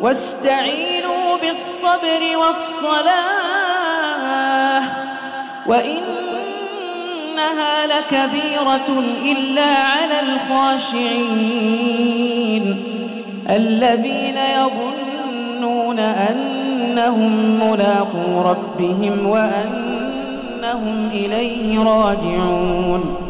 واستعينوا بالصبر والصلاة وإنها لكبيرة إلا على الخاشعين الذين يظنون أنهم ملاقو ربهم وأنهم إليه راجعون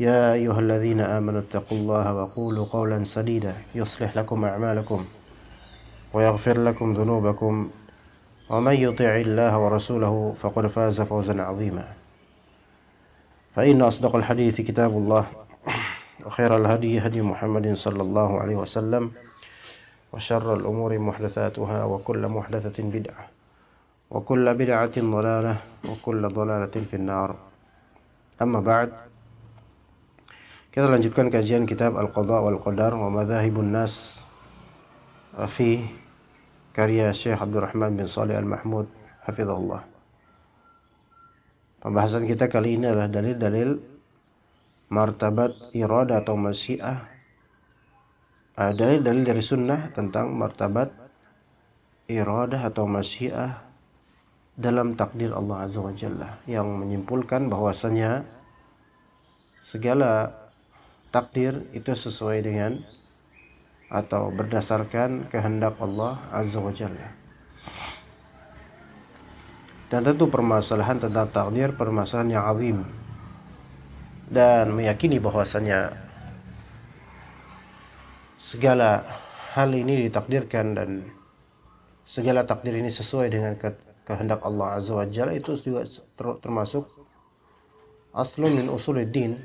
يا أيها الذين آمنوا اتقوا الله وقولوا قولا سديدا يصلح لكم أعمالكم ويغفر لكم ذنوبكم ومن يطع الله ورسوله فقد فاز فوزا عظيما فإن أصدق الحديث كتاب الله وخير الهدي هدي محمد صلى الله عليه وسلم وشر الأمور محدثاتها وكل محدثة بدعة وكل بدعة ضلالة وكل ضلالة في النار أما بعد Kita lanjutkan kajian kitab Al-Qadha wal Qadar wa Madhahibun Nas uh, fi karya Syekh rahman bin salih Al-Mahmud hafizahullah. Pembahasan kita kali ini adalah dalil-dalil martabat irada atau masyiah. Uh, dalil-dalil dari sunnah tentang martabat iradah atau masyiah dalam takdir Allah Azza wa Jalla yang menyimpulkan bahwasanya segala takdir itu sesuai dengan atau berdasarkan kehendak Allah Azza wa Jalla. Dan tentu permasalahan tentang takdir permasalahan yang azim. Dan meyakini bahwasanya segala hal ini ditakdirkan dan segala takdir ini sesuai dengan ke kehendak Allah Azza wa Jalla itu juga termasuk aslun min usuluddin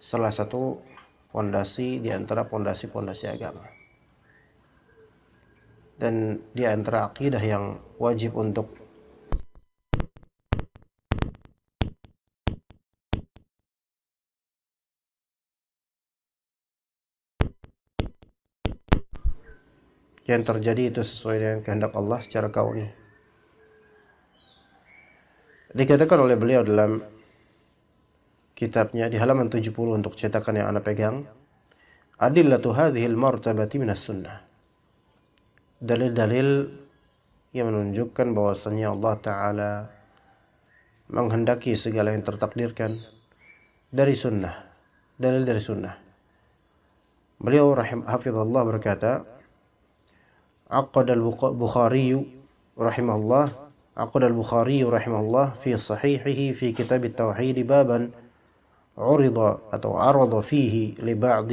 salah satu fondasi di antara fondasi fondasi agama. Dan di antara akidah yang wajib untuk yang terjadi itu sesuai dengan kehendak Allah secara kauni. Dikatakan oleh beliau dalam kitabnya di halaman 70 untuk cetakan yang Anda pegang. Adillatu hadhil martabati minas sunnah. Dalil-dalil yang menunjukkan bahwasannya Allah Ta'ala menghendaki segala yang tertakdirkan dari sunnah. Dalil dari sunnah. Beliau rahim hafizallah berkata, عقد البخاري رحمه الله عقد البخاري رحمه الله في fi Kitab كتاب التوحيد baban." عرض أو عرض فيه لبعض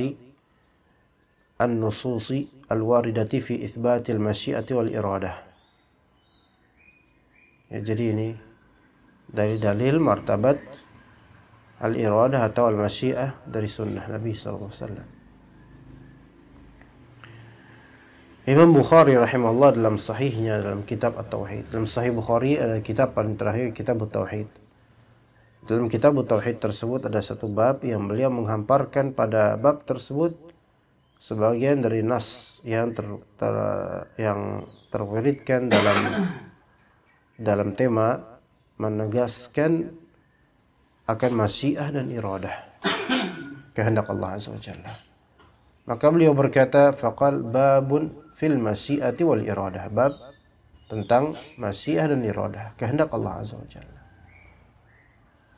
النصوص الواردة في إثبات المشيئة والإرادة ya jadi دليل مرتبة الإرادة أو المشيئة iradah سنة al صلى الله عليه وسلم Imam Bukhari rahimahullah dalam sahihnya dalam kitab At-Tauhid dalam sahih Bukhari ada kitab paling terakhir kitab At-Tauhid Dalam kitab Tauhid tersebut ada satu bab yang beliau menghamparkan pada bab tersebut sebagian dari nas yang ter, ter yang terwiridkan dalam dalam tema menegaskan akan masyiah dan iradah kehendak Allah Azza Maka beliau berkata, faqal babun fil masyiati wal iradah. Bab tentang masyiah dan iradah, kehendak Allah Azza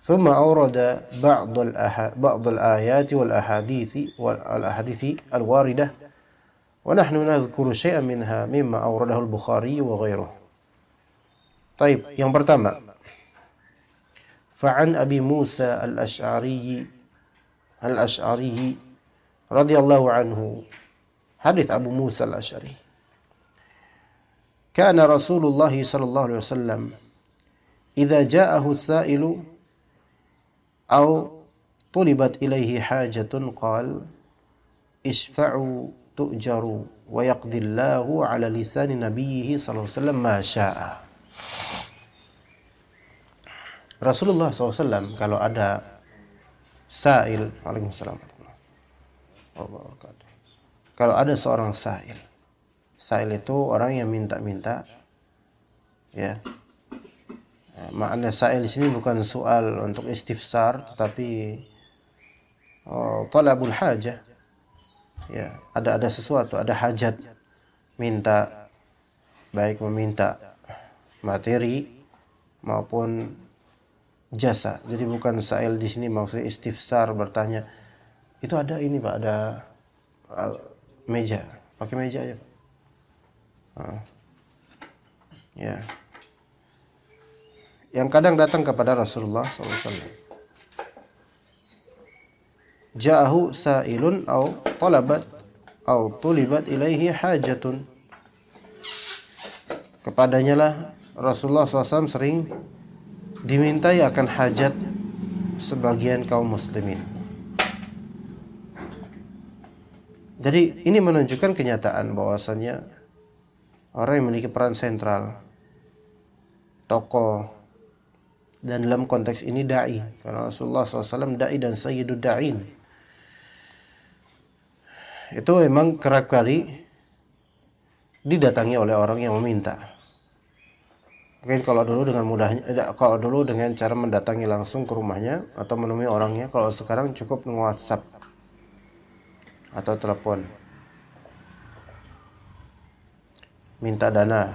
ثم أورد بعض الأها بعض الآيات والأحاديث والأحاديث الواردة ونحن نذكر شيئا منها مما أورده البخاري وغيره طيب yang pertama فعن أبي موسى الأشعري الأشعري رضي الله عنه حديث أبو موسى الأشعري كان رسول الله صلى الله عليه وسلم إذا جاءه السائل au tulibat ilaihi hajatun qal isfa'u tu'jaru wa yaqdillahu ala lisani nabiyhi sallallahu alaihi wasallam ma syaa Rasulullah SAW kalau ada sa'il salam kalau ada seorang sa'il sa'il itu orang yang minta-minta ya Eh, makna sa'il di sini bukan soal untuk istifsar tetapi oh, talabul hajah ya ada ada sesuatu ada hajat minta baik meminta materi maupun jasa jadi bukan sa'il di sini maksudnya istifsar bertanya itu ada ini pak ada uh, meja pakai meja aja Uh. ya yeah yang kadang datang kepada Rasulullah SAW. Ja'ahu sa'ilun au talabat au tulibat ilaihi hajatun. Kepadanya lah Rasulullah SAW sering dimintai akan hajat sebagian kaum muslimin. Jadi ini menunjukkan kenyataan bahwasannya orang yang memiliki peran sentral, tokoh, dan dalam konteks ini dai karena Rasulullah SAW dai dan sayyidu da'in itu memang kerap kali didatangi oleh orang yang meminta mungkin kalau dulu dengan mudahnya eh, kalau dulu dengan cara mendatangi langsung ke rumahnya atau menemui orangnya kalau sekarang cukup WhatsApp atau telepon minta dana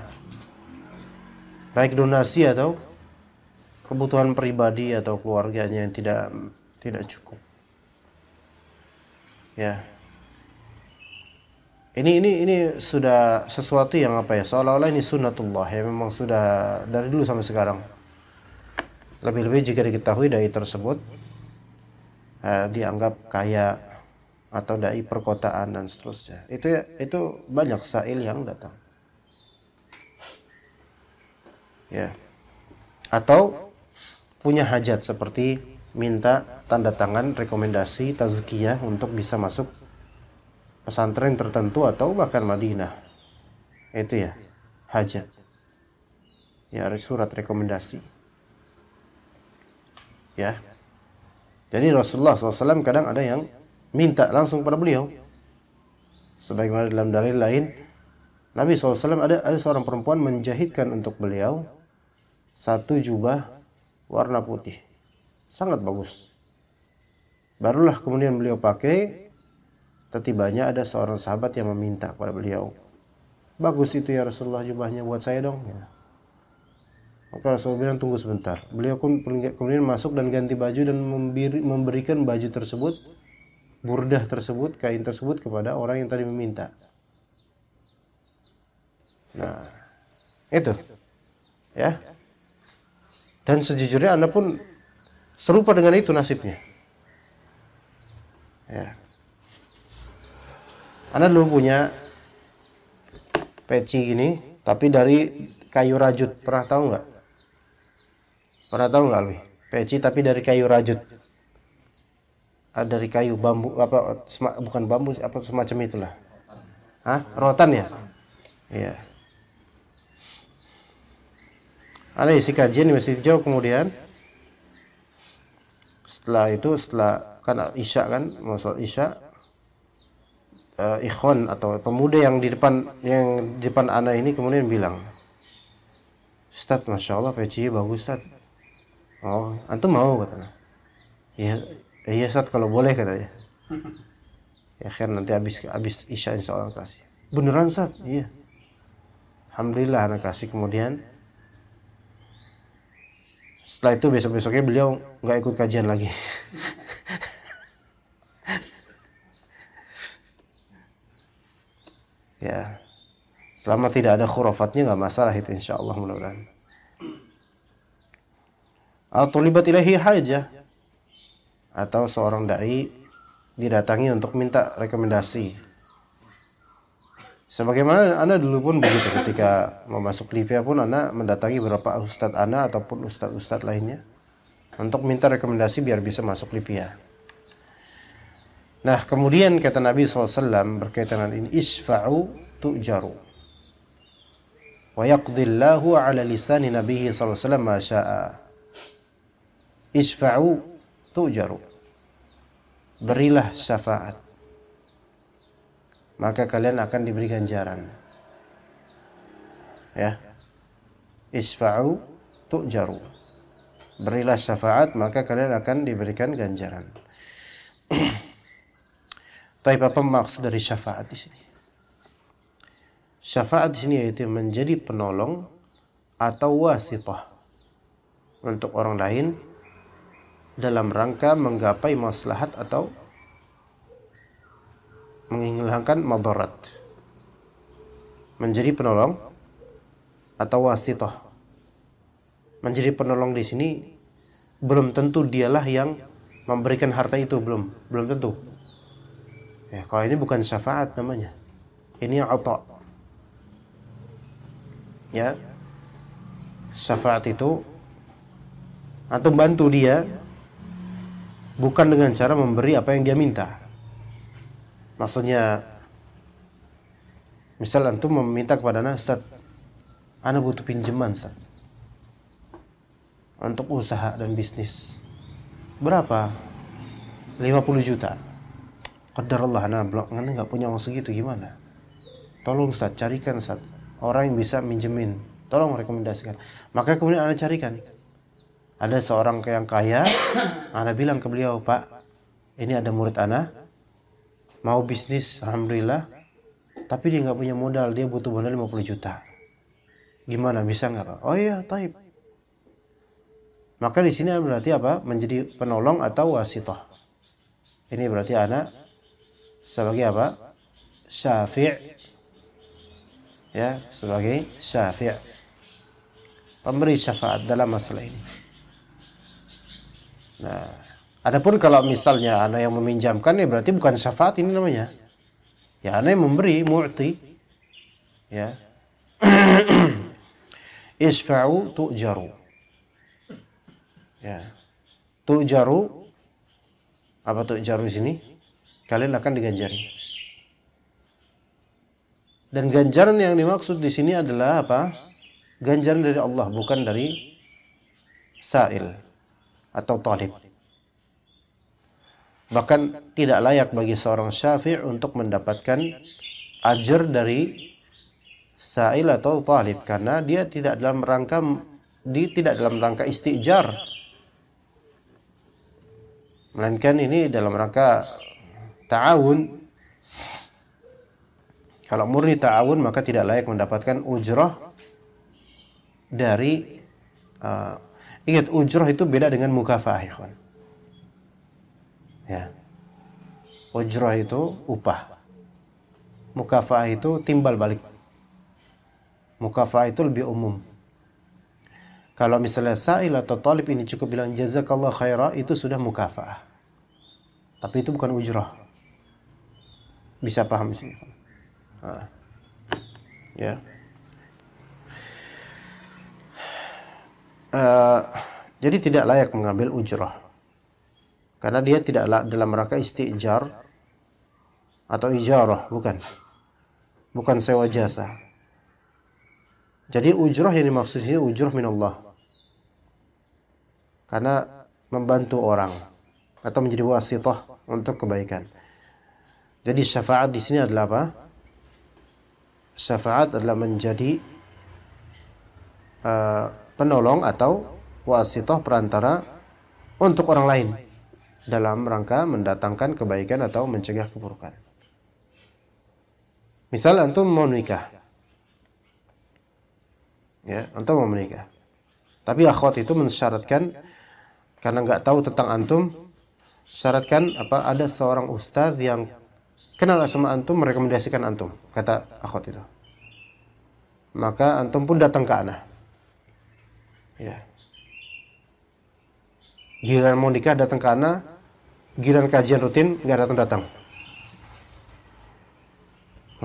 baik donasi atau kebutuhan pribadi atau keluarganya yang tidak tidak cukup. Ya. Ini ini ini sudah sesuatu yang apa ya? Seolah-olah ini sunnatullah ya memang sudah dari dulu sampai sekarang. Lebih-lebih jika diketahui dai tersebut eh, dianggap kaya atau dai perkotaan dan seterusnya. Itu ya itu banyak sail yang datang. Ya. Atau punya hajat seperti minta tanda tangan rekomendasi tazkiyah untuk bisa masuk pesantren tertentu atau bahkan Madinah. Itu ya, hajat. Ya, surat rekomendasi. Ya. Jadi Rasulullah SAW kadang ada yang minta langsung pada beliau. Sebagaimana dalam dalil lain, Nabi SAW ada, ada seorang perempuan menjahitkan untuk beliau satu jubah warna putih. Sangat bagus. Barulah kemudian beliau pakai. Tetibanya ada seorang sahabat yang meminta kepada beliau. Bagus itu ya Rasulullah jubahnya buat saya dong. Ya. Maka Rasulullah bilang tunggu sebentar. Beliau pun kemudian masuk dan ganti baju dan memberikan baju tersebut, burdah tersebut, kain tersebut kepada orang yang tadi meminta. Nah, itu. Ya. Dan sejujurnya Anda pun serupa dengan itu nasibnya. Ya. Anda dulu punya peci ini, tapi dari kayu rajut. Pernah tahu nggak? Pernah tahu nggak, Alwi? Peci tapi dari kayu rajut. Ah, dari kayu bambu apa sema, bukan bambu apa semacam itulah. Hah? Rotan ya? Iya. Yeah. Ada isi kajian di Masjid jauh kemudian setelah itu setelah kan Isya kan masuk Isya uh, ikhwan atau pemuda yang di depan yang di depan anda ini kemudian bilang Ustaz Masya Allah peci bagus Ustaz Oh antum mau katanya Ya iya Ustaz kalau boleh katanya Ya akhir nanti habis habis Isya insya Allah kasih Beneran Ustaz iya Alhamdulillah anak kasih kemudian setelah itu besok besoknya beliau nggak ikut kajian lagi ya selama tidak ada khurafatnya nggak masalah itu insya Allah mudah-mudahan atau libat ilahi haja atau seorang dai didatangi untuk minta rekomendasi Sebagaimana Anda dulu pun begitu ketika mau masuk Libya pun Anda mendatangi beberapa ustadz Anda ataupun ustadz-ustadz lainnya untuk minta rekomendasi biar bisa masuk Libya. Nah, kemudian kata Nabi SAW berkaitan dengan ini, Isfa'u tu'jaru. Wa yaqdillahu ala lisani Nabihi SAW masya'a. Isfa'u tu'jaru. Berilah syafaat maka kalian akan diberi ganjaran. Ya. Isfa'u tu'jaru. Berilah syafaat maka kalian akan diberikan ganjaran. Tapi apa maksud dari syafaat di sini? Syafaat di sini yaitu menjadi penolong atau wasitah untuk orang lain dalam rangka menggapai maslahat atau menghilangkan madarat menjadi penolong atau wasitoh menjadi penolong di sini belum tentu dialah yang memberikan harta itu belum belum tentu ya kalau ini bukan syafaat namanya ini auto ya syafaat itu atau bantu dia bukan dengan cara memberi apa yang dia minta maksudnya misalnya antum meminta kepada anak Ustaz ana butuh pinjaman Ustaz untuk usaha dan bisnis berapa 50 juta Qadar Allah ana blok anak nggak punya uang segitu gimana tolong Ustaz carikan Ustaz orang yang bisa minjemin tolong rekomendasikan maka kemudian ana carikan ada seorang yang kaya ana bilang ke beliau Pak ini ada murid ana mau bisnis alhamdulillah tapi dia nggak punya modal dia butuh modal 50 juta gimana bisa nggak pak oh iya taib maka di sini berarti apa menjadi penolong atau wasitoh ini berarti anak sebagai apa syafi' ya sebagai syafi' pemberi syafaat dalam masalah ini nah Adapun kalau misalnya anak yang meminjamkan ya berarti bukan syafaat ini namanya. Ya anak yang memberi mu'ti. Ya. Isfa'u tu'jaru. Ya. Tu'jaru apa tu'jaru di sini? Kalian akan diganjari. Dan ganjaran yang dimaksud di sini adalah apa? Ganjaran dari Allah bukan dari sa'il atau talib. Bahkan tidak layak bagi seorang syafi' untuk mendapatkan ajar dari sa'il atau talib karena dia tidak dalam rangka di tidak dalam rangka istijar melainkan ini dalam rangka ta'awun kalau murni ta'awun maka tidak layak mendapatkan ujrah dari uh, ingat ujrah itu beda dengan mukafah ikhwan ya ujrah itu upah mukafaah itu timbal balik mukafaah itu lebih umum kalau misalnya sa'il atau talib ini cukup bilang jazakallah khairah itu sudah mukafaah tapi itu bukan ujrah bisa paham sih nah. ya uh, jadi tidak layak mengambil ujrah karena dia tidak dalam rangka istijar atau ijarah, bukan. Bukan sewa jasa. Jadi ujrah yang dimaksud ini ujrah minallah. Karena membantu orang atau menjadi wasitah untuk kebaikan. Jadi syafaat di sini adalah apa? Syafaat adalah menjadi uh, penolong atau wasitoh perantara untuk orang lain dalam rangka mendatangkan kebaikan atau mencegah keburukan. Misal antum mau menikah, Ya, antum mau menikah. Tapi akhwat itu mensyaratkan karena nggak tahu tentang antum, syaratkan apa ada seorang ustadz yang kenal sama antum merekomendasikan antum, kata akhwat itu. Maka antum pun datang ke ana. Ya. Giliran mau nikah datang ke ana, giliran kajian rutin nggak datang-datang.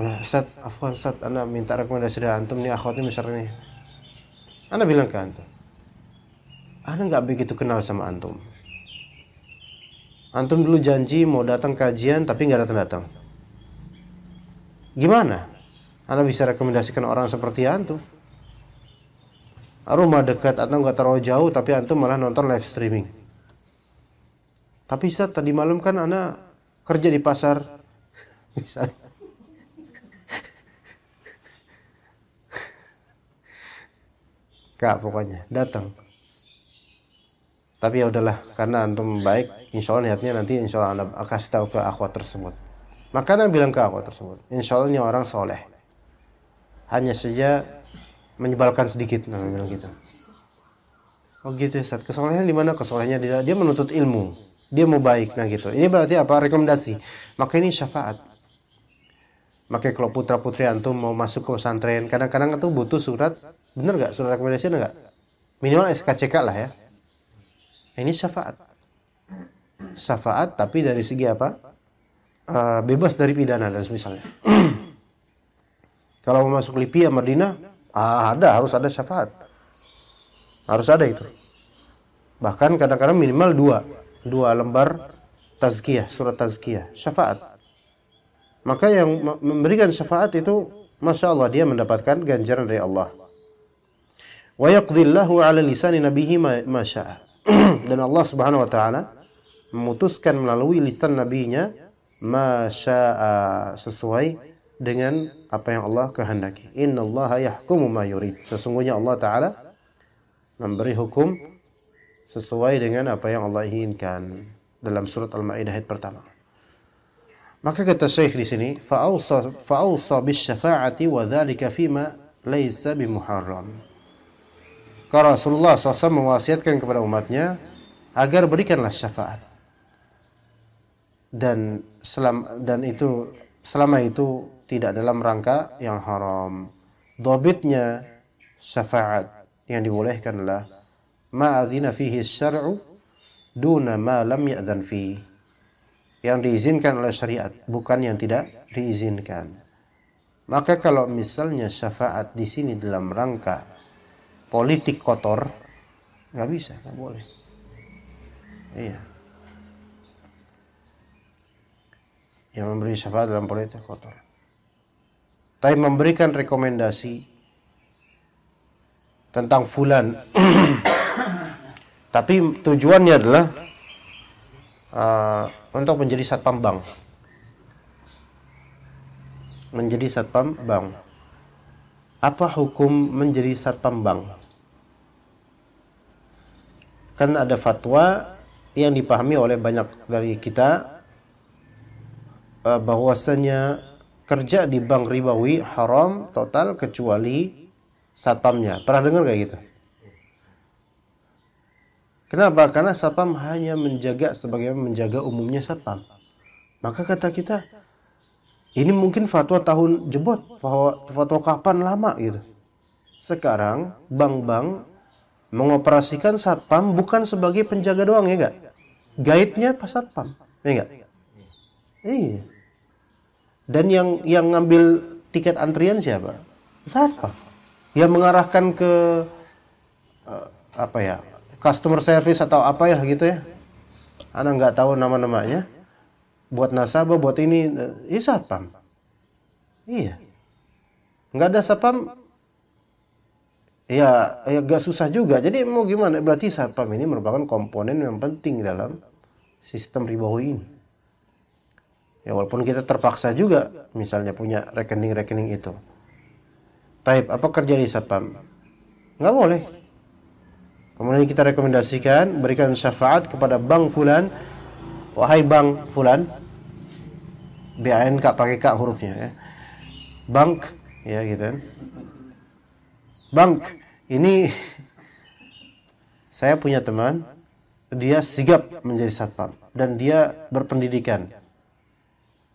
Nah, Ustaz, afwan Ustaz, Anda minta rekomendasi dari antum nih akhwatnya misalnya nih. Anda bilang ke antum. Anda nggak begitu kenal sama antum. Antum dulu janji mau datang kajian tapi nggak datang-datang. Gimana? Anda bisa rekomendasikan orang seperti antum. Rumah dekat atau nggak terlalu jauh tapi antum malah nonton live streaming tapi saat tadi malam kan Anda kerja di pasar misalnya. Gak pokoknya datang. Tapi ya udahlah karena antum baik, insya Allah niatnya nanti insya Allah anda akan tahu ke aku tersebut. Maka anda bilang ke aku tersebut, insya Allah ini orang soleh. Hanya saja menyebalkan sedikit, nah, bilang gitu. Oh gitu ya Ustaz. Kesolehan di mana? Kesolehannya dia, dia menuntut ilmu dia mau baik nah gitu ini berarti apa rekomendasi maka ini syafaat makanya kalau putra putri antum mau masuk ke pesantren kadang-kadang itu butuh surat bener nggak surat rekomendasi enggak minimal SKCK lah ya nah, ini syafaat syafaat tapi dari segi apa uh, bebas dari pidana dan misalnya kalau mau masuk Libya Madinah ah, ada harus ada syafaat harus ada itu bahkan kadang-kadang minimal dua dua lembar tazkiyah, surat tazkiyah, syafaat. Maka yang memberikan syafaat itu Masya Allah dia mendapatkan ganjaran dari Allah. Wa yaqdillahu ala lisani nabihi شَاءَ Dan Allah Subhanahu wa taala memutuskan melalui lisan nabinya masya sesuai dengan apa yang Allah kehendaki. اللَّهَ yahkumu ma yurid. Sesungguhnya Allah taala memberi hukum sesuai dengan apa yang Allah inginkan dalam surat Al-Maidah ayat pertama. Maka kata Syekh di sini, fa'ausa bis syafa'ati wa dzalika fima laisa bimuharram. Karena Rasulullah SAW mewasiatkan kepada umatnya agar berikanlah syafaat. Dan selam, dan itu selama itu tidak dalam rangka yang haram. Dobitnya syafaat yang dibolehkanlah ma'adzina fihi syar'u duna ma lam ya'zan fi yang diizinkan oleh syariat bukan yang tidak diizinkan maka kalau misalnya syafaat di sini dalam rangka politik kotor nggak bisa nggak boleh iya yang memberi syafaat dalam politik kotor tapi memberikan rekomendasi tentang fulan Tapi tujuannya adalah uh, untuk menjadi satpam bank. Menjadi satpam bank. Apa hukum menjadi satpam bank? Kan ada fatwa yang dipahami oleh banyak dari kita uh, bahwasanya kerja di bank ribawi haram total kecuali satpamnya. Pernah dengar kayak gitu? Kenapa? Karena satpam hanya menjaga sebagai menjaga umumnya satpam. Maka kata kita, ini mungkin fatwa tahun jebot, fatwa, kapan lama gitu. Sekarang bank-bank mengoperasikan satpam bukan sebagai penjaga doang ya enggak? Guide-nya pas satpam, ya enggak? Iya. Dan yang yang ngambil tiket antrian siapa? Satpam. Yang mengarahkan ke uh, apa ya? customer service atau apa ya gitu ya anak nggak tahu nama-namanya buat nasabah buat ini eh, ini iya, satpam iya nggak ada satpam ya ya gak susah juga jadi mau gimana berarti satpam ini merupakan komponen yang penting dalam sistem ribau ini ya walaupun kita terpaksa juga misalnya punya rekening-rekening itu Taip, apa kerja di satpam? Nggak boleh. Kemudian kita rekomendasikan berikan syafaat kepada Bang Fulan. Wahai Bang Fulan. BAN Kak pakai Kak hurufnya ya. Bank ya gitu kan. Bank ini saya punya teman dia sigap menjadi satpam dan dia berpendidikan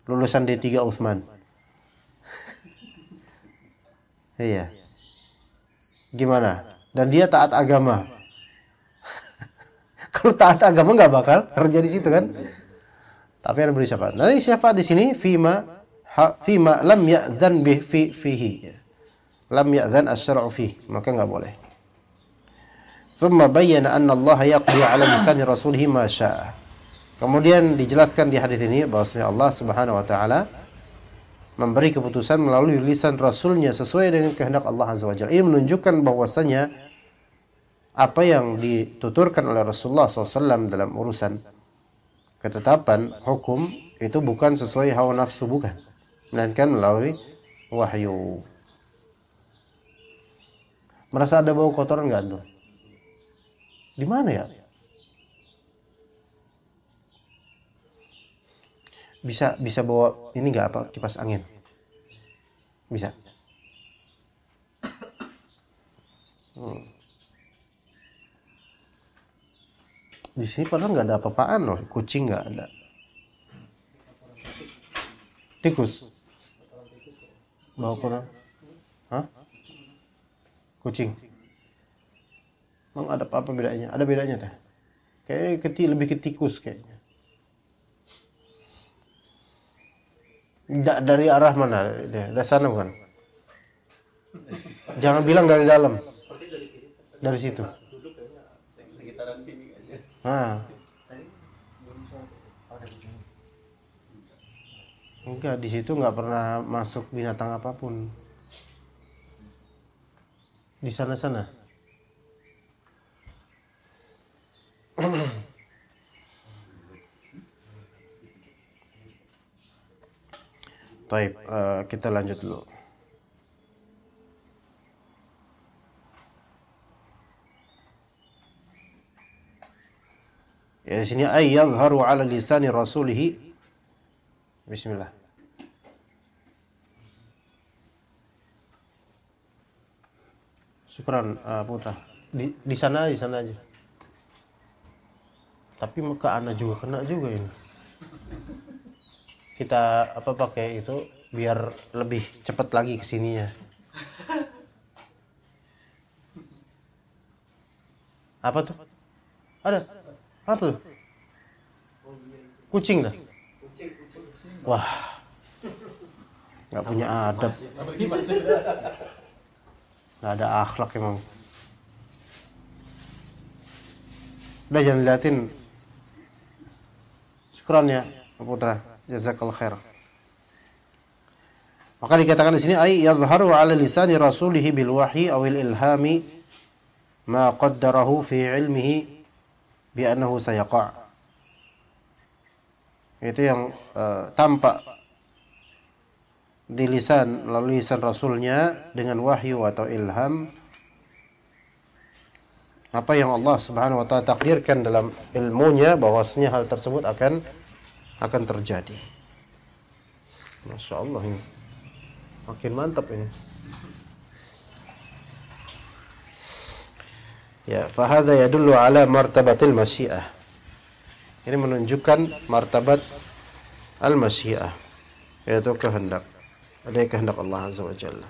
lulusan D3 Utsman. iya. Gimana? Dan dia taat agama. Kalau taat agama nggak bakal kerja di situ kan? Tapi ada beri syafaat. Nanti syafaat di sini fima ha, fima lam ya'dzan bih fi fihi. Lam ya'dzan asy-syar'u fihi, maka nggak boleh. ثم بين أن الله يقضي على لسان رسوله ما شاء. Kemudian dijelaskan di hadis ini bahwasanya Allah Subhanahu wa taala memberi keputusan melalui lisan rasulnya sesuai dengan kehendak Allah Azza wa Jalla. Ini menunjukkan bahwasanya apa yang dituturkan oleh Rasulullah SAW dalam urusan ketetapan hukum itu bukan sesuai hawa nafsu bukan melainkan melalui wahyu merasa ada bau kotoran nggak tuh di mana ya bisa bisa bawa ini nggak apa kipas angin bisa hmm. di sini padahal nggak ada apa-apaan loh kucing nggak ada tikus bawa kurang hah kucing emang ada apa, apa bedanya ada bedanya teh kayak keti lebih ke tikus kayaknya tidak dari arah mana dari, dari sana bukan jangan bilang dari dalam dari situ nah enggak di situ nggak pernah masuk binatang apapun di sana sana Baik, uh, kita lanjut dulu. Ya di sini ay yadhharu ala lisani rasulihi. Bismillah. Syukran uh, ah, Putra. Di di sana di sana aja. Tapi maka anak juga kena juga ini. Kita apa pakai itu biar lebih cepat lagi ke sininya. Apa tuh? Ada. Apa Kucing dah. Wah. Nggak punya adab. Nggak ada akhlak emang. Udah jangan liatin. Syukran ya, Putra. Jazakallah khair. Maka dikatakan di sini ay yadhharu ala lisani rasulih bil wahyi awil ilhami ma qaddarahu fi ilmihi bi'annahu sayaqa' itu yang uh, tampak di lisan lalu lisan rasulnya dengan wahyu atau ilham apa yang Allah Subhanahu wa taala takdirkan dalam ilmunya bahwasanya hal tersebut akan akan terjadi. Masya Allah ini makin mantap ini. Ya, fahadha yadullu ala martabatil masyiah. Ini menunjukkan martabat al-masyiah, yaitu kehendak. Ada kehendak Allah Azza wa Jalla.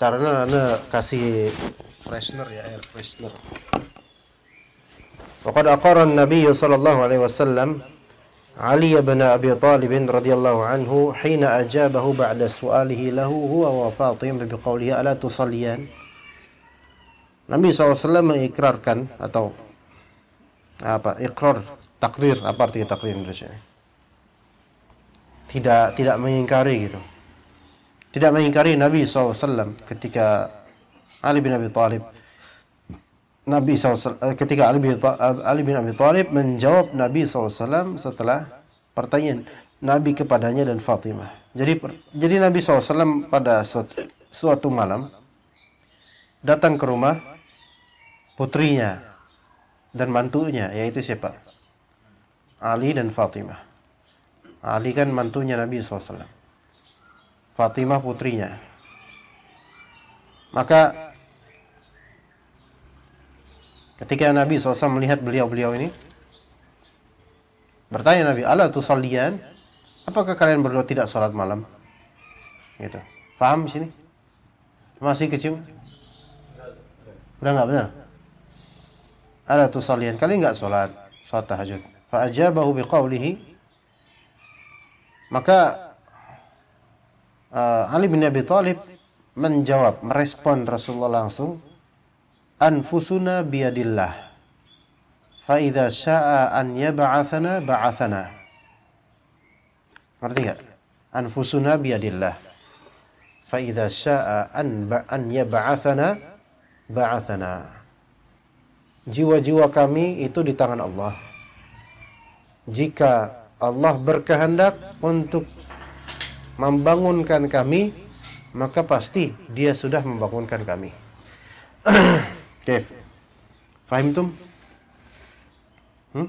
karena ana kasih freshener ya air freshener. Waqad aqara an-nabiy sallallahu alaihi wasallam علي بن أبي طالب رضي الله عنه حين أجابه بعد سؤاله له هو وفاطمة بقوله ألا تصليان Nabi SAW mengikrarkan atau apa ikrar takrir apa arti takrir Indonesia tidak tidak mengingkari gitu tidak mengingkari Nabi SAW ketika Ali bin Abi Thalib Nabi SAW, ketika Ali bin, Ali bin Abi Thalib menjawab Nabi SAW setelah pertanyaan Nabi kepadanya dan Fatimah. Jadi jadi Nabi SAW pada suatu, suatu malam datang ke rumah putrinya dan mantunya yaitu siapa? Ali dan Fatimah. Ali kan mantunya Nabi SAW. Fatimah putrinya. Maka Ketika Nabi SAW melihat beliau-beliau ini, bertanya Nabi, Allah Ala salian, apakah kalian berdua tidak sholat malam? Gitu. Paham sini? Masih kecil, Udah nggak benar? Allah Ala salian kalian nggak sholat, sholat tahajud. Fa'ajabahu biqawlihi, maka uh, Ali bin Abi Thalib menjawab, merespon Rasulullah langsung anfusuna biyadillah fa idza syaa an yab'atsana ba'atsana ngerti enggak anfusuna biyadillah fa idza syaa an an yab'atsana ba'atsana jiwa-jiwa kami itu di tangan Allah jika Allah berkehendak untuk membangunkan kami, maka pasti Dia sudah membangunkan kami. كيف فهمتم hmm?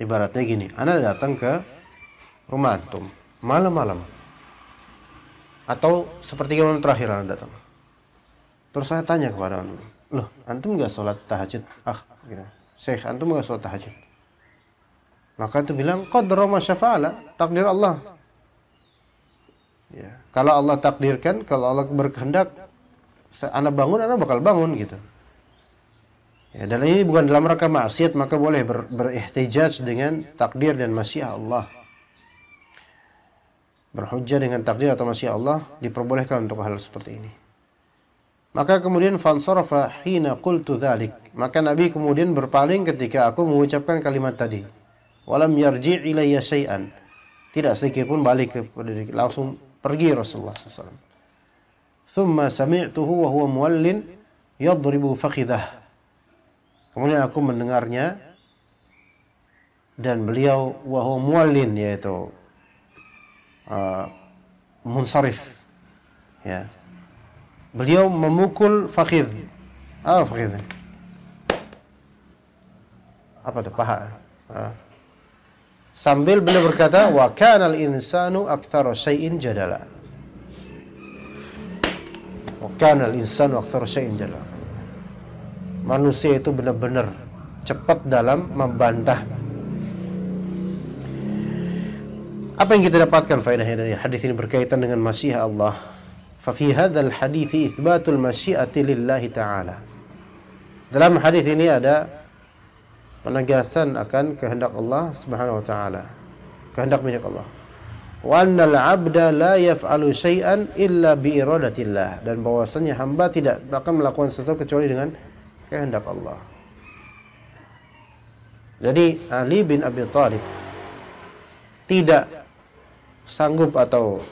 ibaratnya gini anda datang ke rumah antum malam-malam atau seperti yang terakhir anda datang terus saya tanya kepada Anda, loh antum nggak sholat tahajud ah gitu Syekh antum nggak sholat tahajud maka itu bilang qadra masyafa'ala takdir Allah ya. kalau Allah takdirkan kalau Allah berkehendak anak bangun anak bakal bangun gitu ya, dan ini bukan dalam rangka maksiat maka boleh ber, berihtijaj dengan takdir dan masya Allah berhujjah dengan takdir atau masya Allah diperbolehkan untuk hal seperti ini maka kemudian fansarafa hina qultu dhalik maka Nabi kemudian berpaling ketika aku mengucapkan kalimat tadi walam yarji ilayya syai'an tidak sedikit pun balik ke langsung pergi Rasulullah SAW ثم سمعته وهو huwa يضرب فخذه Kemudian aku mendengarnya dan beliau wahu mualin yaitu uh, munsarif. Ya. Beliau memukul faqid. Ah, faqid. Apa tuh paha? Uh. Sambil beliau berkata, "Wa kana al-insanu aktsara syai'in jadala." Wa insan waktu insanu aktsara syai'in Manusia itu benar-benar cepat dalam membantah. Apa yang kita dapatkan faedahnya dari hadis ini berkaitan dengan masih Allah? Fa fi hadzal hadithi isbatul masyiati lillahi ta'ala. Dalam hadis ini ada penegasan akan kehendak Allah Subhanahu wa taala. Kehendak milik Allah wa annal abda la yaf'alu syai'an illa bi dan bahwasanya hamba tidak akan melakukan sesuatu kecuali dengan kehendak Allah. Jadi Ali bin Abi Thalib tidak sanggup atau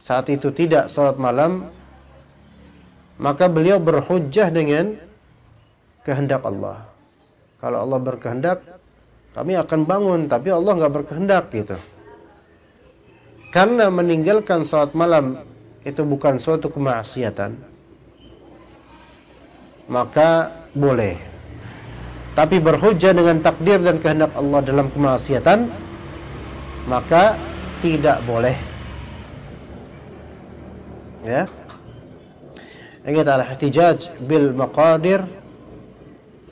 saat itu tidak sholat malam maka beliau berhujjah dengan kehendak Allah. Kalau Allah berkehendak kami akan bangun tapi Allah nggak berkehendak gitu karena meninggalkan salat malam itu bukan suatu kemaksiatan maka boleh tapi berhujah dengan takdir dan kehendak Allah dalam kemaksiatan maka tidak boleh ya Kita al-ihtijaj bil maqadir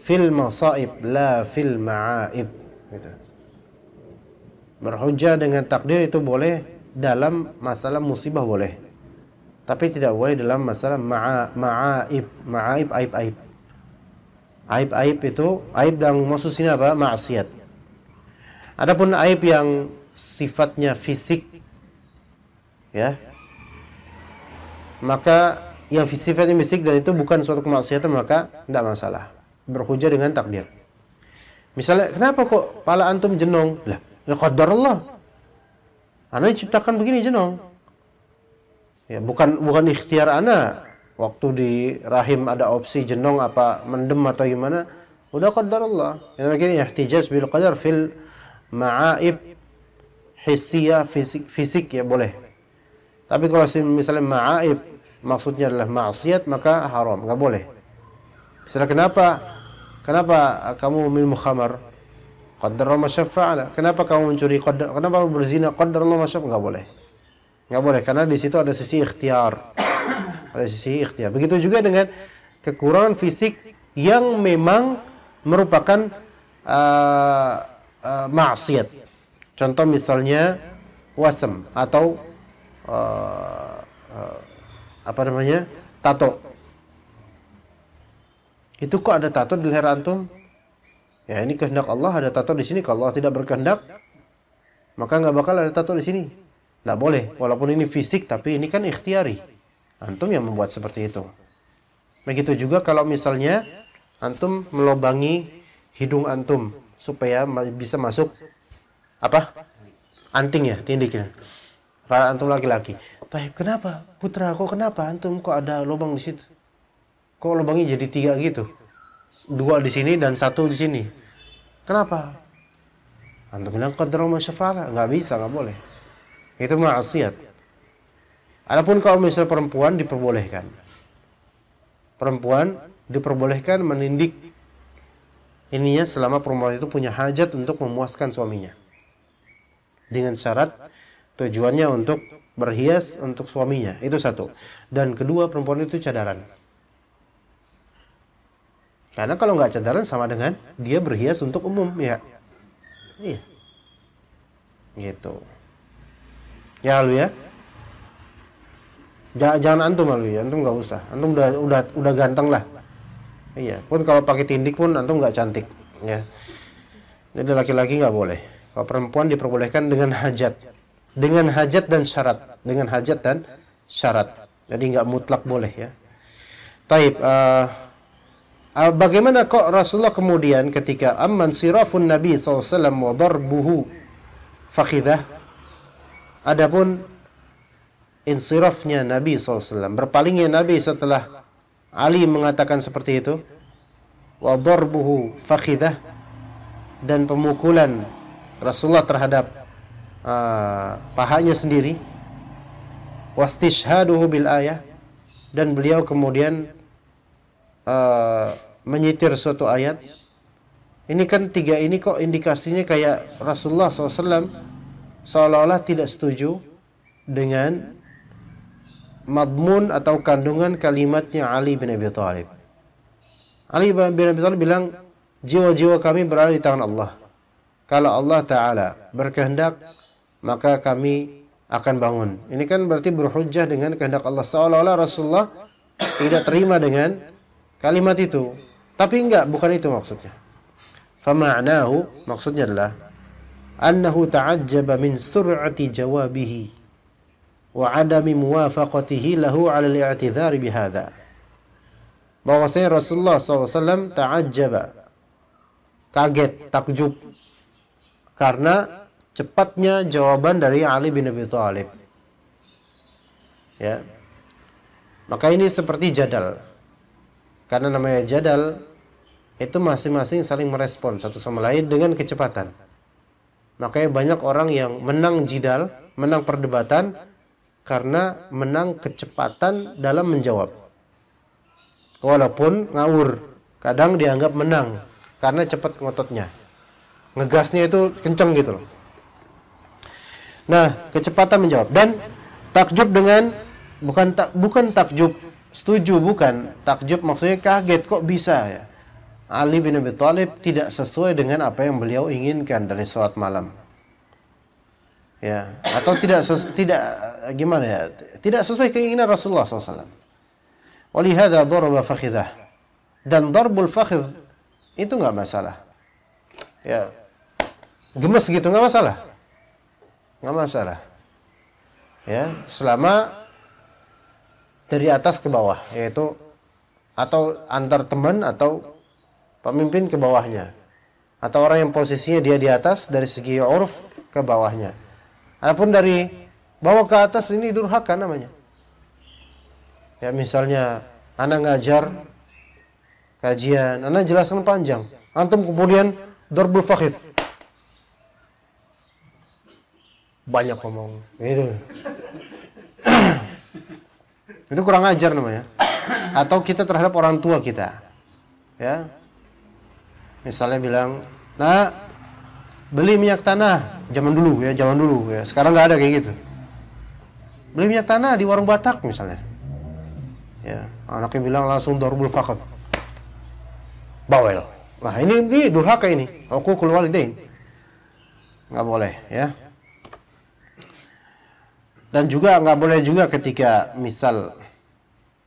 fil masaib la fil ma'aib gitu. berhujah dengan takdir itu boleh dalam masalah musibah boleh. Tapi tidak boleh dalam masalah ma'aib, ma'aib aib aib. Aib aib itu aib yang maksud apa? Maksiat. Adapun aib yang sifatnya fisik ya. Maka yang sifatnya fisik dan itu bukan suatu kemaksiatan maka tidak masalah. Berhujah dengan takdir. Misalnya, kenapa kok pala antum jenong? Lah, ya qadarullah. Anak diciptakan begini jenong. Ya, bukan bukan ikhtiar anak. Waktu di rahim ada opsi jenong apa mendem atau gimana, udah qadar Allah. Yang ya, ihtijaj bil qadar fil ma'aib hisya fisik, fisik ya boleh. Tapi kalau misalnya ma'aib maksudnya adalah maksiat maka haram, nggak boleh. Misalnya kenapa? Kenapa kamu minum khamar? Qadar Allah masyafa'ala. Kenapa kamu mencuri qadar? Kenapa kamu berzina? Qadar Allah masyafa'ala. Nggak boleh. Nggak boleh, karena di situ ada sisi ikhtiar. Ada sisi ikhtiar. Begitu juga dengan kekurangan fisik yang memang merupakan uh, uh, maksiat. Contoh misalnya wasem atau uh, uh, apa namanya tato. Itu kok ada tato di leher antum? Ya ini kehendak Allah ada tato di sini. Kalau Allah tidak berkehendak, maka nggak bakal ada tato di sini. Nggak boleh. Walaupun ini fisik, tapi ini kan ikhtiari. Antum yang membuat seperti itu. Begitu juga kalau misalnya antum melobangi hidung antum supaya bisa masuk apa? Anting ya, tindik ya. Para antum laki-laki. Tapi kenapa? Putra kok kenapa antum kok ada lubang di situ? Kok lubangnya jadi tiga gitu? dua di sini dan satu di sini. Kenapa? Antum bilang kontrol ma syafara, nggak bisa, nggak boleh. Itu maksiat. Adapun kalau misal perempuan diperbolehkan. Perempuan diperbolehkan menindik ininya selama perempuan itu punya hajat untuk memuaskan suaminya. Dengan syarat tujuannya untuk berhias untuk suaminya. Itu satu. Dan kedua, perempuan itu cadaran. Karena kalau nggak cadaran sama dengan dia berhias untuk umum ya. Iya. Gitu. Ya lu ya. Jangan, jangan antum lu ya, antum nggak usah. Antum udah udah udah ganteng lah. Iya, pun kalau pakai tindik pun antum nggak cantik, ya. Jadi laki-laki nggak boleh. Kalau perempuan diperbolehkan dengan hajat, dengan hajat dan syarat, dengan hajat dan syarat. Jadi nggak mutlak boleh ya. Taib, uh, Ah, bagaimana kok Rasulullah kemudian ketika amman sirafun Nabi SAW wa darbuhu fakhidah Adapun insirafnya Nabi SAW Berpalingnya Nabi setelah Ali mengatakan seperti itu Wa darbuhu fakhidah Dan pemukulan Rasulullah terhadap uh, pahanya sendiri Wastishhaduhu bil ayah Dan beliau kemudian Eh, menyitir suatu ayat ini kan tiga ini kok indikasinya kayak Rasulullah SAW seolah-olah tidak setuju dengan madmun atau kandungan kalimatnya Ali bin Abi Thalib. Ali bin Abi Thalib bilang, jiwa-jiwa kami berada di tangan Allah. Kalau Allah Ta'ala berkehendak, maka kami akan bangun. Ini kan berarti berhujjah dengan kehendak Allah. Seolah-olah Rasulullah tidak terima dengan Kalimat itu. Tapi enggak, bukan itu maksudnya. Fama'nahu, maksudnya adalah annahu ta'ajjaba min sur'ati jawabihi wa adami muwafaqatihi lahu 'ala al-i'tidhar bihadha. Bahwasanya Rasulullah SAW ta'ajjaba kaget, takjub karena cepatnya jawaban dari Ali bin Abi Thalib. Ya. Maka ini seperti jadal. Karena namanya jadal itu masing-masing saling merespon satu sama lain dengan kecepatan. Makanya banyak orang yang menang jidal, menang perdebatan karena menang kecepatan dalam menjawab. Walaupun ngawur, kadang dianggap menang karena cepat ngototnya. Ngegasnya itu kenceng gitu loh. Nah, kecepatan menjawab dan takjub dengan bukan tak bukan takjub setuju bukan takjub maksudnya kaget kok bisa ya Ali bin Abi Thalib tidak sesuai dengan apa yang beliau inginkan dari sholat malam ya atau tidak tidak gimana ya tidak sesuai keinginan Rasulullah SAW walihada darba fakhidah dan darbul fakhid itu nggak masalah ya gemes gitu nggak masalah nggak masalah ya selama dari atas ke bawah yaitu atau antar teman atau pemimpin ke bawahnya atau orang yang posisinya dia di atas dari segi uruf ke bawahnya. Adapun dari bawah ke atas ini durhaka namanya. Ya misalnya anak ngajar kajian, anak jelaskan panjang. Antum kemudian darbul fakhid. Banyak ngomong. Gitu. Itu kurang ajar namanya. Atau kita terhadap orang tua kita. Ya. Misalnya bilang, "Nah, beli minyak tanah." Zaman dulu ya, zaman dulu ya. Sekarang nggak ada kayak gitu. Beli minyak tanah di warung Batak misalnya. Ya, anaknya bilang langsung darbul faqat. Bawel. Nah, ini ini durhaka ini. Aku keluar ini Nggak boleh ya dan juga nggak boleh juga ketika misal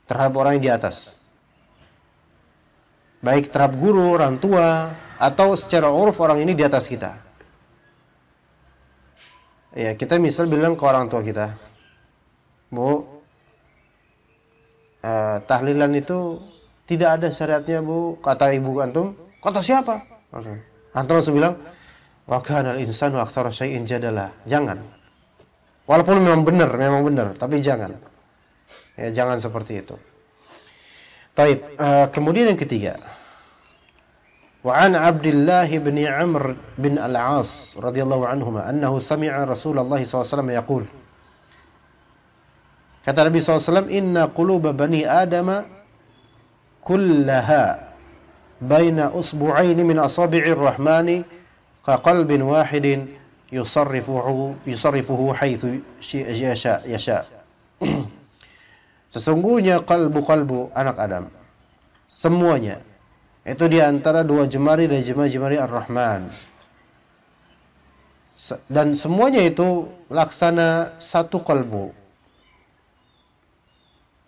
terhadap orang yang di atas baik terhadap guru orang tua atau secara uruf orang ini di atas kita ya kita misal bilang ke orang tua kita bu uh, tahlilan itu tidak ada syariatnya bu kata ibu antum kata siapa antum langsung bilang wa insan waktu insanu jangan Walaupun memang benar, memang benar, tapi jangan. Ya, jangan seperti itu. Taib. Uh, kemudian yang ketiga. Wa an Abdullah bin Amr bin Al-As radhiyallahu anhuma annahu sami'a Rasulullah SAW yaqul Kata Nabi SAW, Inna quluba bani Adama kullaha baina usbu'aini min asabi'ir rahmani ka qalbin wahidin yusarrifuhu yusarrifuhu haitsu yasha yasha sesungguhnya kalbu-kalbu anak Adam semuanya itu diantara dua jemari dan jemari-jemari Ar-Rahman dan semuanya itu laksana satu kalbu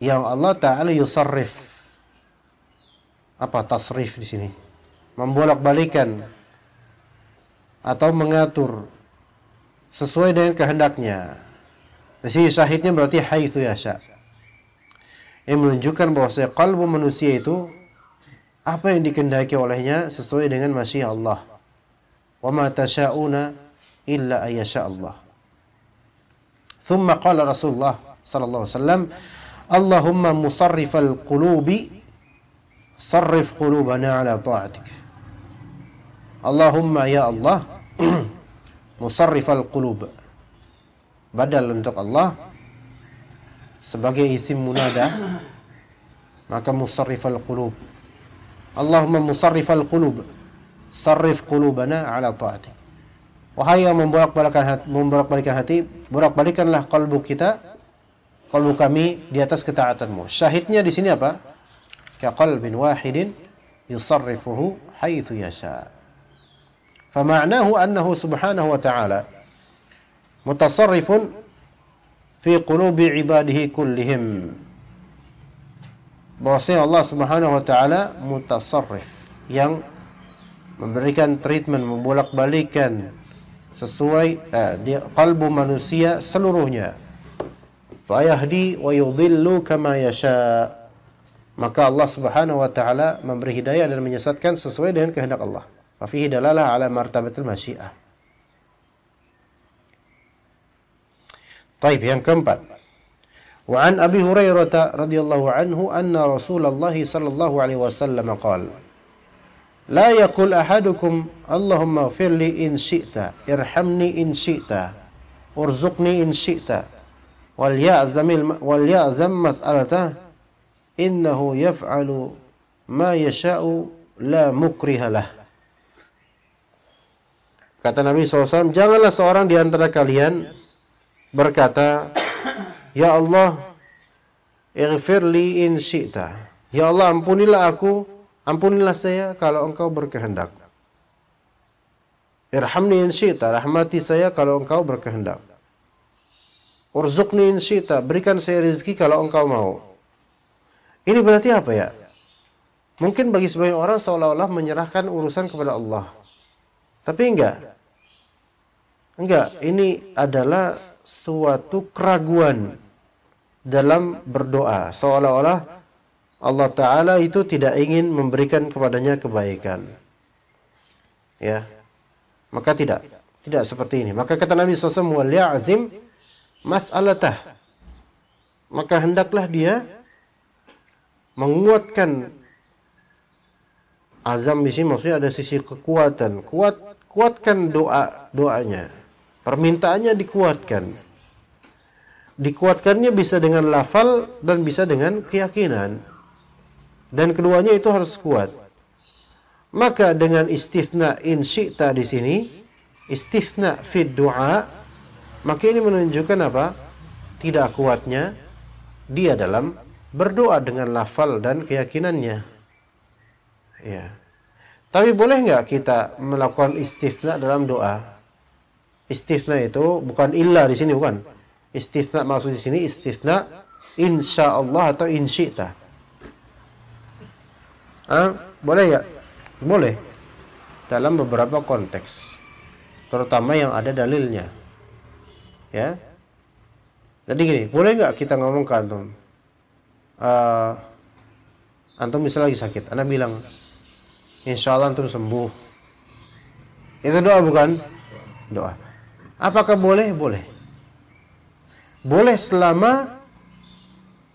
yang Allah Ta'ala yusarrif apa tasrif di sini membolak-balikan atau mengatur sesuai dengan kehendaknya. Di sini syahidnya berarti haitsu yasha. Ini menunjukkan bahwa kalbu manusia itu apa yang dikendaki olehnya sesuai dengan masya Allah. Wa ma tasyauna illa ayyasha Allah. Thumma qala Rasulullah sallallahu alaihi wasallam, "Allahumma musarrifal qulubi sarrif qulubana ala ta'atik." Allahumma ya Allah musarrifal qulub badal untuk Allah sebagai isim munada maka musarrifal qulub Allahumma musarrifal qulub sarif qulubana ala ta'atik wahai yang membolak-balikan hati, membolak-balikan hati bolak-balikanlah kalbu kita kalbu kami di atas ketaatanmu syahidnya di sini apa ya qalbin wahidin yusarrifuhu haitsu yasha' فمعناه أنه سبحانه وتعالى متصرف في قلوب عباده كلهم bahwasanya Allah Subhanahu wa taala mutasarrif yang memberikan treatment membolak-balikan sesuai eh, di kalbu manusia seluruhnya fayahdi wa yudhillu kama yasha maka Allah Subhanahu wa taala memberi hidayah dan menyesatkan sesuai dengan kehendak Allah ففيه دلالة على مرتبة المشيئة طيب yang keempat وعن أبي هريرة رضي الله عنه أن رسول الله صلى الله عليه وسلم قال لا يقول أحدكم اللهم اغفر لي إن شئت ارحمني إن شئت ارزقني إن شئت وليعزم, وليعزم مسألته إنه يفعل ما يشاء لا مكره له Kata Nabi SAW, janganlah seorang di antara kalian berkata, Ya Allah, irfirli in syi'ta. Ya Allah, ampunilah aku, ampunilah saya kalau engkau berkehendak. Irhamni in syi'ta, rahmati saya kalau engkau berkehendak. Urzukni in syi'ta, berikan saya rezeki kalau engkau mau. Ini berarti apa ya? Mungkin bagi sebagian orang seolah-olah menyerahkan urusan kepada Allah tapi enggak. Enggak, ini adalah suatu keraguan dalam berdoa, seolah-olah Allah taala itu tidak ingin memberikan kepadanya kebaikan. Ya. Maka tidak, tidak seperti ini. Maka kata Nabi SAW, Azim, mas'alatah." Maka hendaklah dia menguatkan azam di sini maksudnya ada sisi kekuatan, kuat kuatkan doa doanya permintaannya dikuatkan dikuatkannya bisa dengan lafal dan bisa dengan keyakinan dan keduanya itu harus kuat maka dengan istithna in syi'ta di sini istithna fid du'a maka ini menunjukkan apa tidak kuatnya dia dalam berdoa dengan lafal dan keyakinannya ya tapi boleh nggak kita melakukan istifna dalam doa? Istifna itu bukan illa di sini bukan. Istifna maksud di sini istifna insya Allah atau insyita. Ah, boleh ya? Boleh. Dalam beberapa konteks. Terutama yang ada dalilnya. Ya. Jadi gini, boleh nggak kita ngomong ke antum? Uh, antum misalnya lagi sakit, anda bilang, insya Allah antum sembuh itu doa bukan doa apakah boleh boleh boleh selama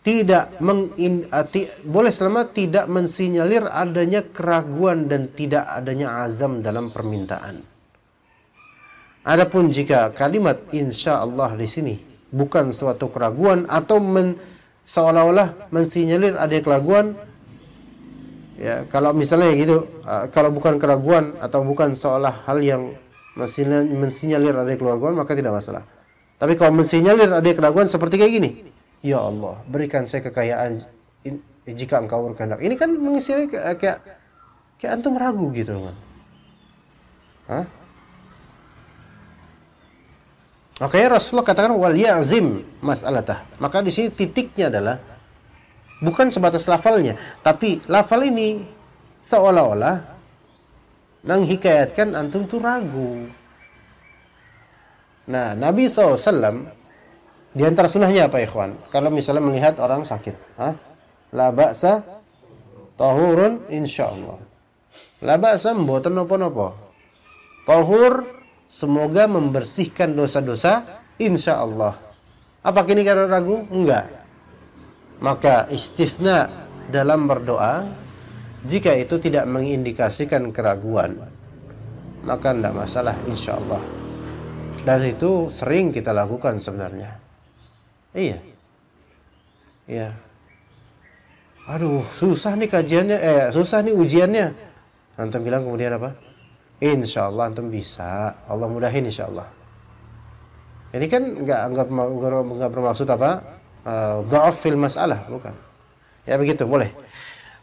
tidak mengin, uh, boleh selama tidak mensinyalir adanya keraguan dan tidak adanya azam dalam permintaan. Adapun jika kalimat insya Allah di sini bukan suatu keraguan atau men, seolah-olah mensinyalir ada keraguan, ya kalau misalnya gitu eh, kalau bukan keraguan atau bukan seolah hal yang mesinnya mensinyalir ada keraguan maka tidak masalah tapi kalau mensinyalir ada keraguan seperti kayak gini ya Allah berikan saya kekayaan jika engkau berkehendak ini kan mengisi eh, kayak kayak, antum ragu gitu kan? Hah? Makanya Rasulullah katakan wal ya'zim mas'alatah. Maka di sini titiknya adalah Bukan sebatas lafalnya, tapi lafal ini seolah-olah menghikayatkan antum tuh ragu. Nah, Nabi SAW di antara sunnahnya apa ikhwan? Kalau misalnya melihat orang sakit, ha? La ba'sa tahurun insyaallah. La ba'sa mboten nopo-nopo. Tahur semoga membersihkan dosa-dosa insya Allah. Apa kini karena ragu? Enggak maka istisna dalam berdoa jika itu tidak mengindikasikan keraguan maka tidak masalah insya Allah dan itu sering kita lakukan sebenarnya iya iya aduh susah nih kajiannya eh susah nih ujiannya antum bilang kemudian apa insya Allah antum bisa Allah mudahin insya Allah ini kan nggak nggak bermaksud apa uh, fil masalah, bukan. Ya begitu, boleh.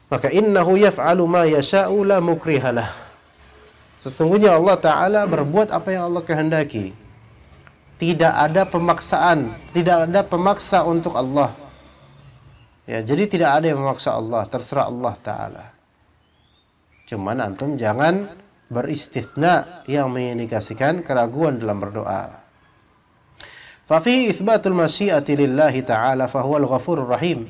Maka innahu yaf'alu ma yasha'u la mukrihalah. Sesungguhnya Allah Ta'ala berbuat apa yang Allah kehendaki. Tidak ada pemaksaan, tidak ada pemaksa untuk Allah. Ya, jadi tidak ada yang memaksa Allah, terserah Allah Ta'ala. Cuman antum jangan beristithna yang mengindikasikan keraguan dalam berdoa. Fafihi isbatul masyiati lillahi ta'ala fahuwal ghafurur rahim.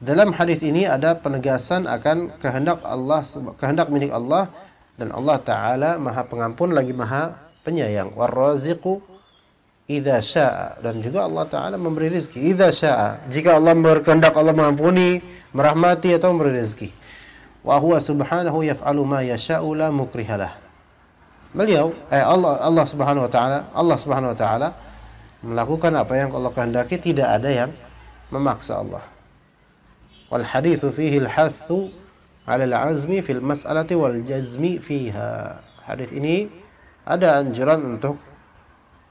Dalam hadis ini ada penegasan akan kehendak Allah kehendak milik Allah dan Allah taala Maha Pengampun lagi Maha Penyayang. Warraziqu idza syaa dan juga Allah taala memberi rezeki idza syaa. Jika Allah berkehendak Allah mengampuni, merahmati atau memberi rezeki. Wa huwa subhanahu yaf'alu ma yasha'u la mukrihalah. Beliau eh Allah Allah Subhanahu wa taala, Allah Subhanahu wa taala melakukan apa yang Allah kehendaki tidak ada yang memaksa Allah. Wal hadithu fihi al-hathu 'ala al-'azmi fil mas'alati wal jazmi fiha. Hadis ini ada anjuran untuk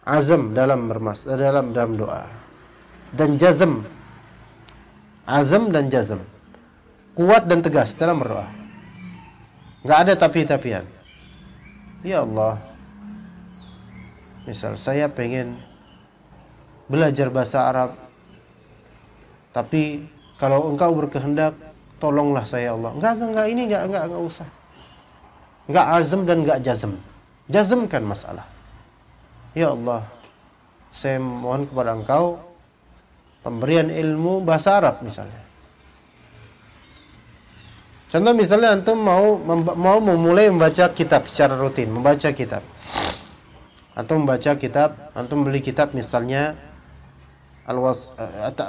azam dalam bermas dalam dalam doa dan jazm azam dan jazm kuat dan tegas dalam berdoa nggak ada tapi-tapian ya Allah misal saya pengen belajar bahasa Arab. Tapi kalau engkau berkehendak, tolonglah saya Allah. Enggak, enggak, enggak, ini enggak, enggak, enggak usah. Enggak azam dan enggak jazam. kan masalah. Ya Allah, saya mohon kepada engkau pemberian ilmu bahasa Arab misalnya. Contoh misalnya antum mau mau memulai membaca kitab secara rutin, membaca kitab. Antum membaca kitab, antum beli kitab misalnya الوص...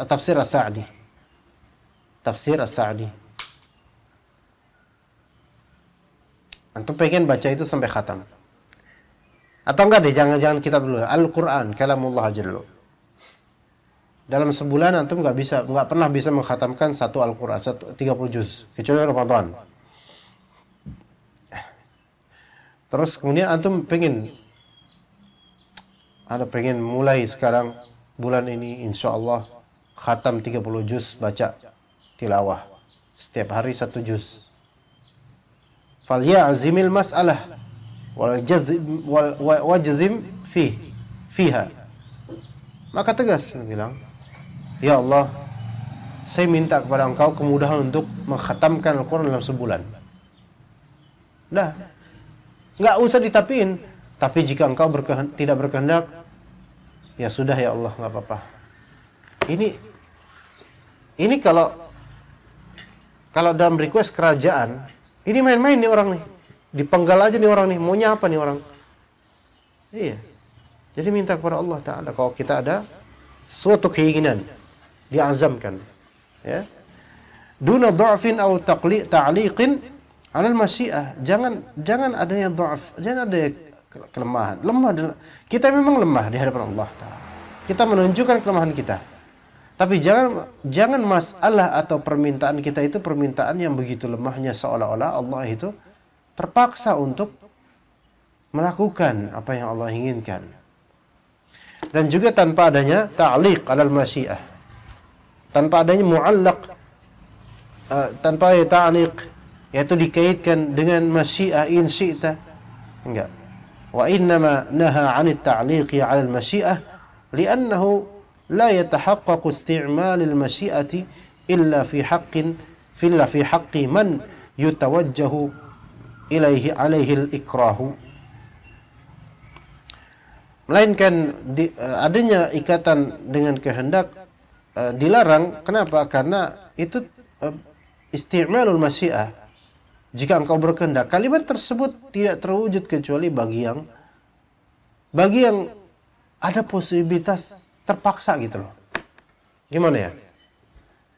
تفسير السعدي tafsir السعدي sadi Antum pengen baca itu sampai khatam. Atau enggak deh, jangan-jangan kita dulu. Al-Quran, kalamullah dulu. Dalam sebulan antum nggak bisa, nggak pernah bisa menghatamkan satu Al-Quran, satu, tiga puluh juz, kecuali Ramadan. Terus kemudian antum pengen, ada pengen mulai sekarang bulan ini insya Allah khatam 30 juz baca tilawah setiap hari satu juz fal ya'zimil mas'alah wal jazim wal wajzim fi fiha maka tegas dia bilang ya Allah saya minta kepada engkau kemudahan untuk mengkhatamkan Al-Quran dalam sebulan dah nggak usah ditapiin tapi jika engkau berkehendak, tidak berkehendak ya sudah ya Allah nggak apa-apa ini ini kalau kalau dalam request kerajaan ini main-main nih orang nih dipenggal aja nih orang nih maunya apa nih orang iya jadi minta kepada Allah Taala kalau kita ada suatu keinginan diazamkan ya duna dha'fin atau ta'liqin alal masyiah jangan jangan adanya dha'f jangan ada kelemahan. Lemah adalah kita memang lemah di hadapan Allah Kita menunjukkan kelemahan kita. Tapi jangan jangan masalah atau permintaan kita itu permintaan yang begitu lemahnya seolah-olah Allah itu terpaksa untuk melakukan apa yang Allah inginkan. Dan juga tanpa adanya ta'liq alal masyiah. Tanpa adanya mu'allaq eh, tanpa ya ta'liq yaitu dikaitkan dengan masyiah in syi'ta. Enggak. وإنما نهى عن التعليق على المشيئة لأنه لا يتحقق استعمال المشيئة إلا في حق إلا في حق من يتوجه إليه عليه الإكراه melainkan di, adanya ikatan dengan kehendak e, dilarang kenapa karena itu e, istimalul masyiah jika engkau berkehendak, kalimat tersebut tidak terwujud kecuali bagi yang bagi yang ada posibilitas terpaksa gitu loh. Gimana ya?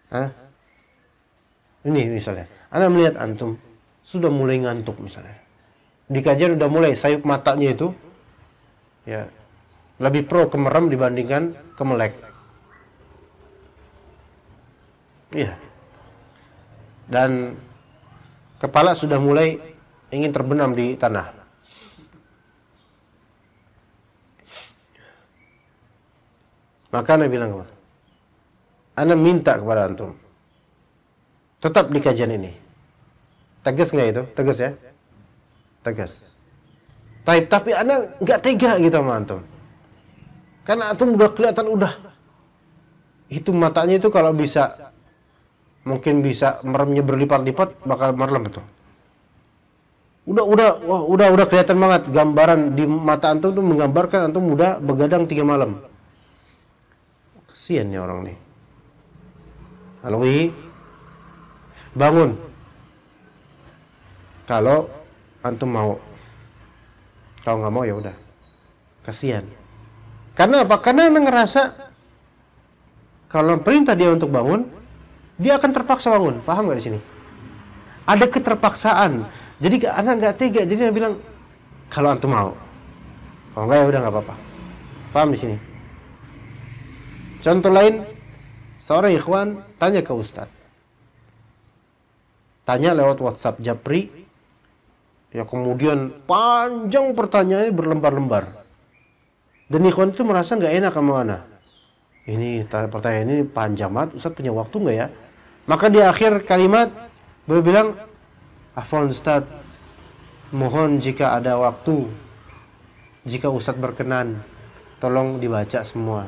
Hah? Ini misalnya, Anda melihat antum sudah mulai ngantuk misalnya. Di kajian sudah mulai sayup matanya itu ya lebih pro kemerem dibandingkan kemelek. Iya. Dan kepala sudah mulai ingin terbenam di tanah. Maka Nabi bilang, Anda minta kepada antum. Tetap di kajian ini. Tegas nggak itu? Tegas ya? Tegas. Tapi, tapi Anda nggak tega gitu sama antum. Karena antum udah kelihatan udah. Itu matanya itu kalau bisa mungkin bisa meremnya berlipat-lipat bakal merem itu udah udah wah, udah udah kelihatan banget gambaran di mata antum tuh menggambarkan antum muda begadang tiga malam kesian ya orang nih Alwi bangun kalau antum mau kalau nggak mau ya udah kasihan karena apa karena ngerasa kalau perintah dia untuk bangun dia akan terpaksa bangun. Paham nggak di sini? Ada keterpaksaan. Jadi anak nggak tega. Jadi dia bilang kalau antum mau, kalau nggak ya udah nggak apa-apa. Paham di sini? Contoh lain, seorang ikhwan tanya ke ustadz. Tanya lewat WhatsApp Japri. Ya kemudian panjang pertanyaannya berlembar-lembar. Dan ikhwan itu merasa nggak enak sama anak ini pertanyaan ini panjang banget Ustaz punya waktu nggak ya maka di akhir kalimat beliau bilang, Afon Ustaz, mohon jika ada waktu, jika Ustaz berkenan, tolong dibaca semua.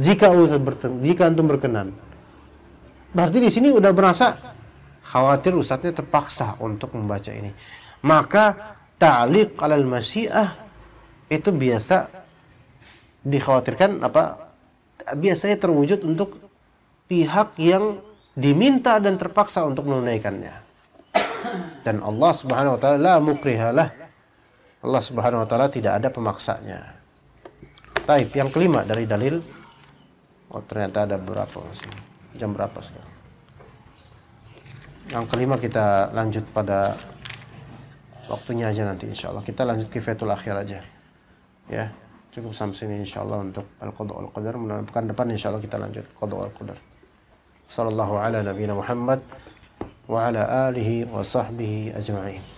Jika Ustaz berten, jika antum berkenan. Berarti di sini udah merasa khawatir Ustaznya terpaksa untuk membaca ini. Maka ta'liq alal masyiah itu biasa dikhawatirkan apa biasanya terwujud untuk pihak yang diminta dan terpaksa untuk menunaikannya. Dan Allah Subhanahu wa taala mukrihalah. Allah Subhanahu wa taala tidak ada pemaksanya. Taib yang kelima dari dalil Oh ternyata ada berapa Jam berapa sekarang? Yang kelima kita lanjut pada waktunya aja nanti insya Allah. Kita lanjut ke kifayatul akhir aja. Ya, cukup sampai sini insya Allah untuk al-qadar al-qadar. pekan depan insya Allah kita lanjut qadar al-qadar. صلى الله على نبينا محمد وعلى آله وصحبه أجمعين